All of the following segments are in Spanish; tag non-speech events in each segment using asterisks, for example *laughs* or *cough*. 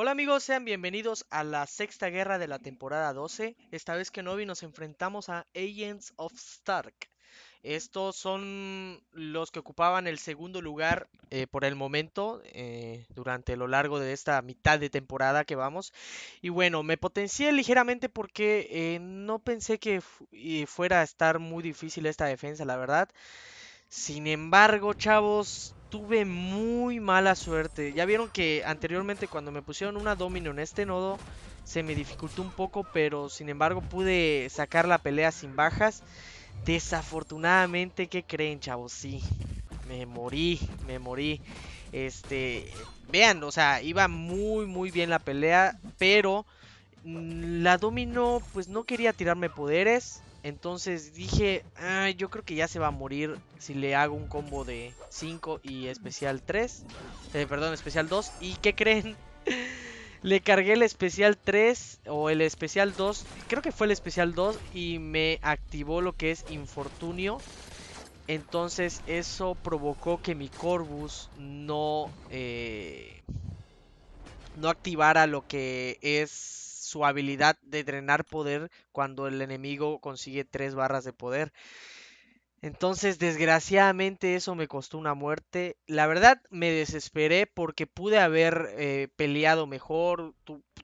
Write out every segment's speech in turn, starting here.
Hola amigos, sean bienvenidos a la sexta guerra de la temporada 12. Esta vez que Novi nos enfrentamos a Agents of Stark. Estos son los que ocupaban el segundo lugar eh, por el momento eh, durante lo largo de esta mitad de temporada que vamos. Y bueno, me potencié ligeramente porque eh, no pensé que fuera a estar muy difícil esta defensa, la verdad. Sin embargo, chavos, tuve muy mala suerte. Ya vieron que anteriormente cuando me pusieron una domino en este nodo, se me dificultó un poco, pero sin embargo pude sacar la pelea sin bajas. Desafortunadamente, ¿qué creen, chavos? Sí, me morí, me morí. Este, vean, o sea, iba muy, muy bien la pelea, pero mm, la domino pues no quería tirarme poderes. Entonces dije, ah, yo creo que ya se va a morir si le hago un combo de 5 y especial 3. Eh, perdón, especial 2. ¿Y qué creen? *laughs* le cargué el especial 3 o el especial 2. Creo que fue el especial 2 y me activó lo que es infortunio. Entonces eso provocó que mi Corvus no, eh, no activara lo que es su habilidad de drenar poder cuando el enemigo consigue tres barras de poder. Entonces, desgraciadamente eso me costó una muerte. La verdad, me desesperé porque pude haber eh, peleado mejor.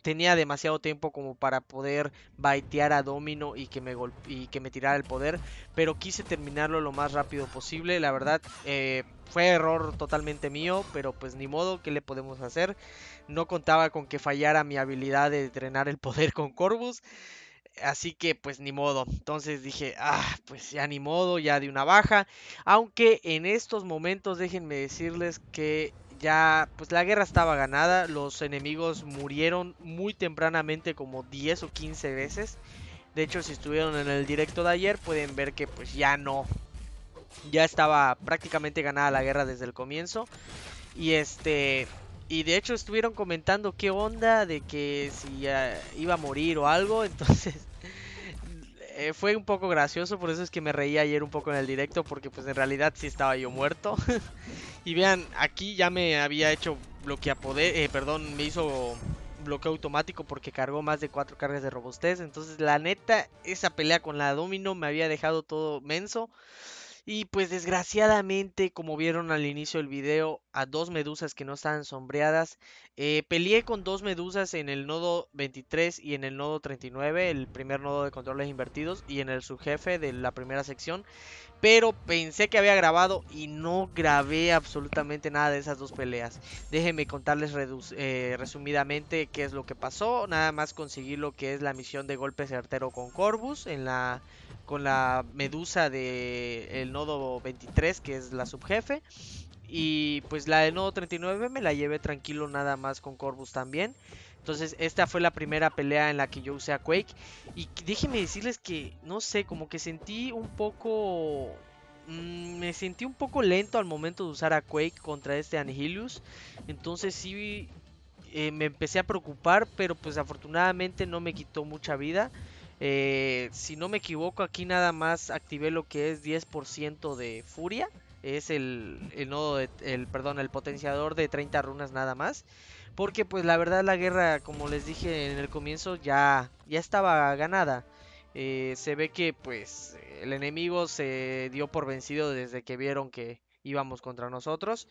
tenía demasiado tiempo como para poder baitear a Domino y que me, y que me tirara el poder. Pero quise terminarlo lo más rápido posible. La verdad, eh, fue error totalmente mío, pero pues ni modo, ¿qué le podemos hacer? No contaba con que fallara mi habilidad de entrenar el poder con Corvus. Así que pues ni modo. Entonces dije, ah, pues ya ni modo, ya de una baja. Aunque en estos momentos déjenme decirles que ya pues la guerra estaba ganada. Los enemigos murieron muy tempranamente como 10 o 15 veces. De hecho, si estuvieron en el directo de ayer pueden ver que pues ya no. Ya estaba prácticamente ganada la guerra desde el comienzo. Y este, y de hecho estuvieron comentando qué onda de que si iba a morir o algo. *laughs* Entonces eh, fue un poco gracioso, por eso es que me reí ayer un poco en el directo, porque pues en realidad sí estaba yo muerto. *laughs* y vean, aquí ya me había hecho bloquea poder, eh, perdón, me hizo bloqueo automático porque cargó más de cuatro cargas de robustez. Entonces la neta, esa pelea con la Domino me había dejado todo menso. Y pues desgraciadamente, como vieron al inicio del video, a dos medusas que no estaban sombreadas. Eh, peleé con dos medusas en el nodo 23 y en el nodo 39, el primer nodo de controles invertidos, y en el subjefe de la primera sección. Pero pensé que había grabado y no grabé absolutamente nada de esas dos peleas. Déjenme contarles eh, resumidamente qué es lo que pasó. Nada más conseguí lo que es la misión de golpe certero con Corvus en la con la medusa de el nodo 23, que es la subjefe. Y pues la del nodo 39 me la llevé tranquilo nada más con Corvus también. Entonces esta fue la primera pelea en la que yo usé a Quake. Y déjenme decirles que, no sé, como que sentí un poco... Mm, me sentí un poco lento al momento de usar a Quake contra este Anihilus. Entonces sí eh, me empecé a preocupar, pero pues afortunadamente no me quitó mucha vida. Eh, si no me equivoco, aquí nada más activé lo que es 10% de furia. Es el, el nodo el, perdón, el potenciador de 30 runas nada más. Porque pues la verdad la guerra, como les dije en el comienzo, ya, ya estaba ganada. Eh, se ve que pues el enemigo se dio por vencido desde que vieron que íbamos contra nosotros.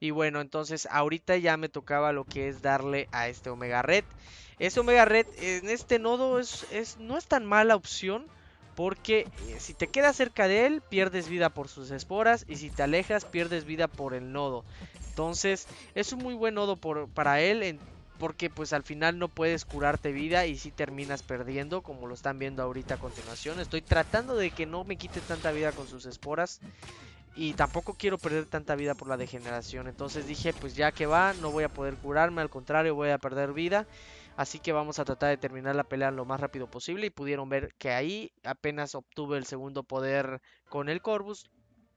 Y bueno, entonces ahorita ya me tocaba lo que es darle a este Omega Red. Este Omega Red en este nodo es, es no es tan mala opción. Porque eh, si te quedas cerca de él, pierdes vida por sus esporas. Y si te alejas, pierdes vida por el nodo. Entonces, es un muy buen nodo por, para él. porque pues al final no puedes curarte vida y si terminas perdiendo, como lo están viendo ahorita a continuación. Estoy tratando de que no me quite tanta vida con sus esporas. Y tampoco quiero perder tanta vida por la degeneración. Entonces dije, pues ya que va, no voy a poder curarme. Al contrario, voy a perder vida. Así que vamos a tratar de terminar la pelea lo más rápido posible. Y pudieron ver que ahí apenas obtuve el segundo poder con el Corvus.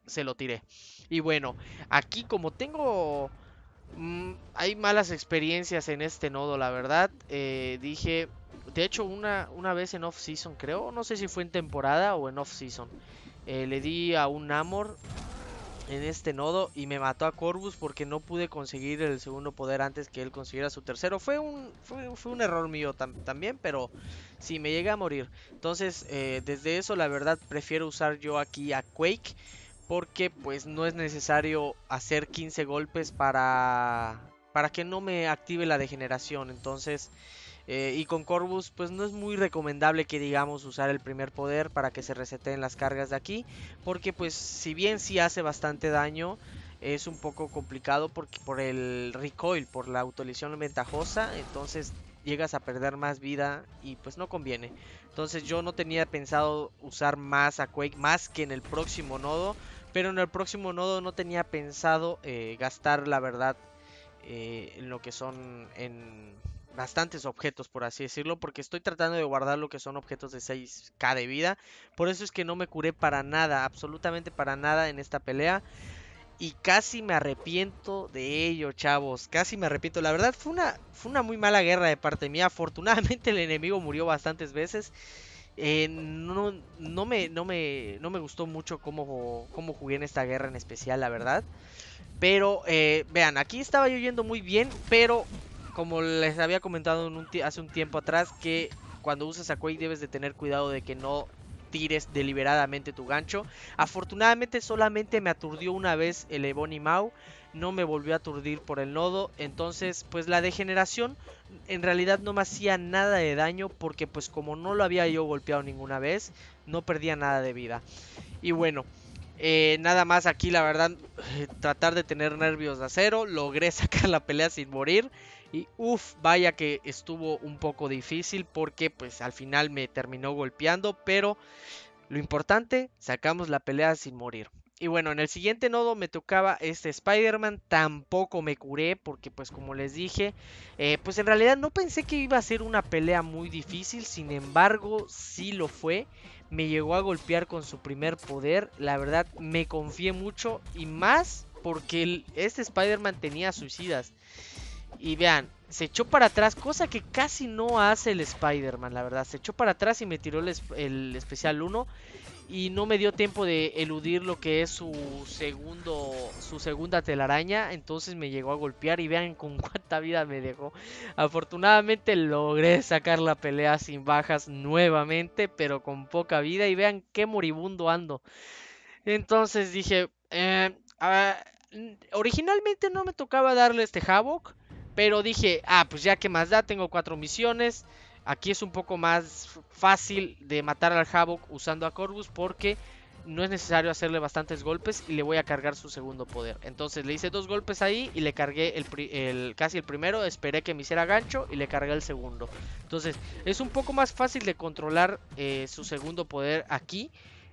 Se lo tiré. Y bueno, aquí como tengo... Mm, hay malas experiencias en este nodo, la verdad. Eh, dije... De hecho, una, una vez en off-season, creo. No sé si fue en temporada o en off-season. Eh, le di a un amor en este nodo y me mató a Corvus porque no pude conseguir el segundo poder antes que él consiguiera su tercero. Fue un, un error mío también, pero si sí, me llegué a morir. Entonces, eh, desde eso la verdad prefiero usar yo aquí a Quake porque pues no es necesario hacer 15 golpes para, para que no me active la degeneración. Entonces... Eh, y con Corvus, pues no es muy recomendable que digamos usar el primer poder para que se reseten las cargas de aquí. Porque pues si bien sí hace bastante daño, es un poco complicado porque, por el recoil, por la autolesión ventajosa. Entonces llegas a perder más vida y pues no conviene. Entonces yo no tenía pensado usar más a Quake, más que en el próximo nodo. Pero en el próximo nodo no tenía pensado eh, gastar la verdad eh, en lo que son en bastantes objetos, por así decirlo, porque estoy tratando de guardar lo que son objetos de 6k de vida. Por eso es que no me curé para nada, absolutamente para nada en esta pelea. Y casi me arrepiento de ello, chavos. Casi me arrepiento. La verdad fue una, fue una muy mala guerra de parte mía. Afortunadamente el enemigo murió bastantes veces. Eh, no, me, no, me, no me gustó mucho cómo, cómo jugué en esta guerra en especial, la verdad. Pero, eh, vean, aquí estaba yo yendo muy bien, pero como les había comentado hace un tiempo atrás, que cuando usas a Quake debes de tener cuidado de que no tires deliberadamente tu gancho. Afortunadamente solamente me aturdió una vez el Ebony Mau, no me volvió a aturdir por el nodo, entonces pues la degeneración en realidad no me hacía nada de daño porque pues como no lo había yo golpeado ninguna vez, no perdía nada de vida. Y bueno, eh, nada más aquí la verdad, eh, tratar de tener nervios de acero, logré *laughs* sacar la pelea sin morir. Y uff, vaya que estuvo un poco difícil porque pues al final me terminó golpeando, pero lo importante, sacamos la pelea sin morir. Y bueno, en el siguiente nodo me tocaba este Spider-Man, tampoco me curé porque pues como les dije, eh, pues en realidad no pensé que iba a ser una pelea muy difícil, sin embargo sí lo fue, me llegó a golpear con su primer poder, la verdad me confié mucho y más porque este Spider-Man tenía suicidas. Y vean, se echó para atrás, cosa que casi no hace el Spider-Man, la verdad. Se echó para atrás y me tiró el, especial 1. Y no me dio tiempo de eludir lo que es su segundo. Su segunda telaraña. Entonces me llegó a golpear. Y vean con *laughs* cuánta vida me dejó. Afortunadamente logré sacar la pelea sin bajas nuevamente. Pero con poca vida. Y vean qué moribundo ando. Entonces dije. Eh, ah, originalmente no me tocaba darle este Havoc. Pero dije, ah, pues ya que más da, tengo cuatro misiones. Aquí es un poco más fácil de matar al Havoc usando a Corvus porque no es necesario hacerle bastantes golpes y le voy a cargar su segundo poder. Entonces le hice dos golpes ahí y le cargué el, casi el primero, esperé que me hiciera gancho y le cargué el segundo. Entonces es un poco más fácil de controlar eh, su segundo poder aquí.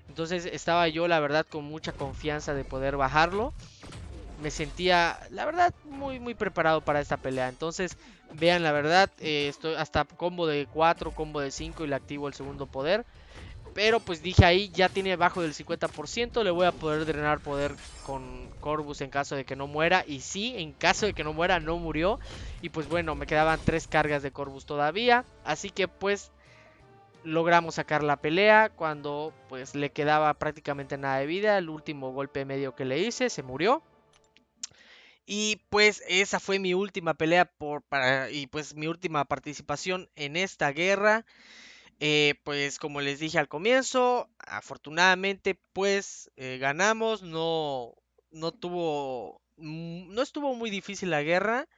Entonces estaba yo la verdad con mucha confianza de poder bajarlo me sentía, la verdad, muy, muy preparado para esta pelea. Entonces, vean, la verdad, eh, estoy hasta combo de 4, combo de 5 y le activo el segundo poder. Pero pues dije ahí, ya tiene bajo del 50%, le voy a poder drenar poder con Corvus en caso de que no muera. Y sí, en caso de que no muera, no murió. Y pues bueno, me quedaban 3 cargas de Corvus todavía. Así que pues logramos sacar la pelea cuando pues le quedaba prácticamente nada de vida. El último golpe medio que le hice, se murió. Y pues esa fue mi última pelea por, para, y pues mi última participación en esta guerra. Eh, pues como les dije al comienzo, afortunadamente pues eh, ganamos, no, no tuvo, mm, no estuvo muy difícil la guerra.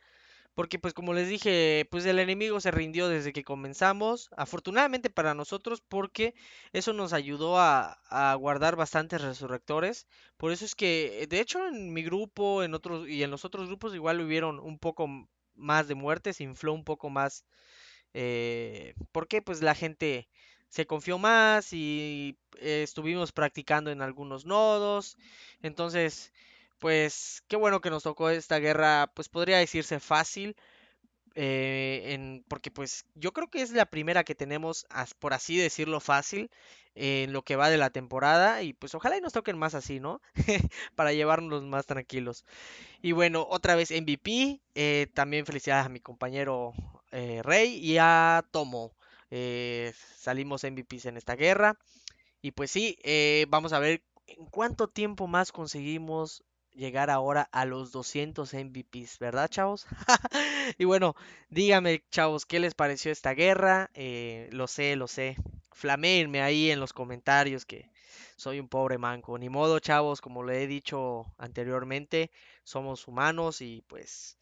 Porque pues como les dije, pues el enemigo se rindió desde que comenzamos, afortunadamente para nosotros, porque eso nos ayudó a, guardar bastantes resurrectores. Por eso es que, de hecho, en mi grupo en otros, y en los otros grupos igual hubieron un poco más de muertes, infló un poco más. ¿Por eh, porque pues la gente se confió más y eh, estuvimos practicando en algunos nodos. Entonces, pues qué bueno que nos tocó esta guerra, pues podría decirse fácil, eh, en, porque pues yo creo que es la primera que tenemos, por así decirlo, fácil en lo que va de la temporada y pues ojalá y nos toquen más así, ¿no? *laughs* Para llevarnos más tranquilos. Y bueno, otra vez MVP, eh, también felicidades a mi compañero eh, Rey y a Tomo. salimos MVPs en esta guerra y pues sí, vamos a ver en cuánto tiempo más conseguimos llegar ahora a los 200 MVPs, ¿verdad, chavos? *laughs* y bueno, díganme, chavos, ¿qué les pareció esta guerra? Eh, lo sé, lo sé. Flaméenme ahí en los comentarios que soy un pobre manco. Ni modo, chavos, como le he dicho anteriormente, somos humanos y pues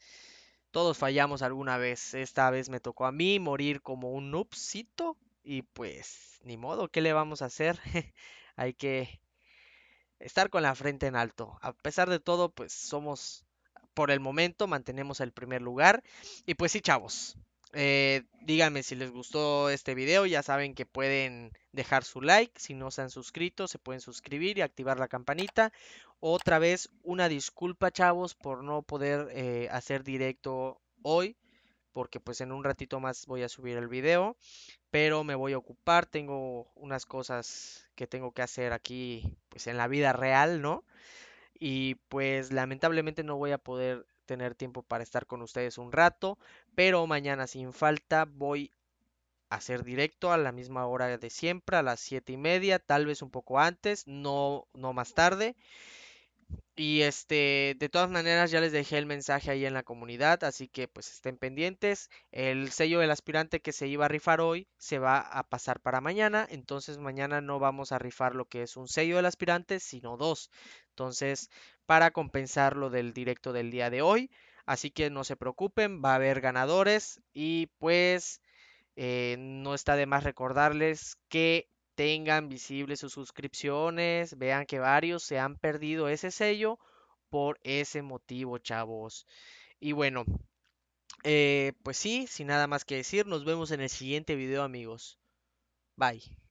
todos fallamos alguna vez. Esta vez me tocó a mí morir como un noobcito y pues ni modo, ¿qué le vamos a hacer? *laughs* Hay que estar con la frente en alto. A pesar de todo, pues somos, por el momento, mantenemos el primer lugar. Y pues sí, chavos. Eh, díganme si les gustó este video, ya saben que pueden dejar su like, si no se han suscrito se pueden suscribir y activar la campanita. Otra vez una disculpa chavos por no poder eh, hacer directo hoy, porque pues en un ratito más voy a subir el video, pero me voy a ocupar, tengo unas cosas que tengo que hacer aquí pues en la vida real, ¿no? Y pues lamentablemente no voy a poder tener tiempo para estar con ustedes un rato, pero mañana sin falta voy a hacer directo a la misma hora de siempre, a las siete y media, tal vez un poco antes, no, no más tarde. Y este, de todas maneras ya les dejé el mensaje ahí en la comunidad, así que pues estén pendientes. El sello del aspirante que se iba a rifar hoy se va a pasar para mañana, entonces mañana no vamos a rifar lo que es un sello del aspirante, sino dos. Entonces, para compensar lo del directo del día de hoy, así que no se preocupen, va a haber ganadores y pues eh, no está de más recordarles que tengan visibles sus suscripciones, vean que varios se han perdido ese sello por ese motivo, chavos. Y bueno, eh, pues sí, sin nada más que decir, nos vemos en el siguiente video, amigos. Bye.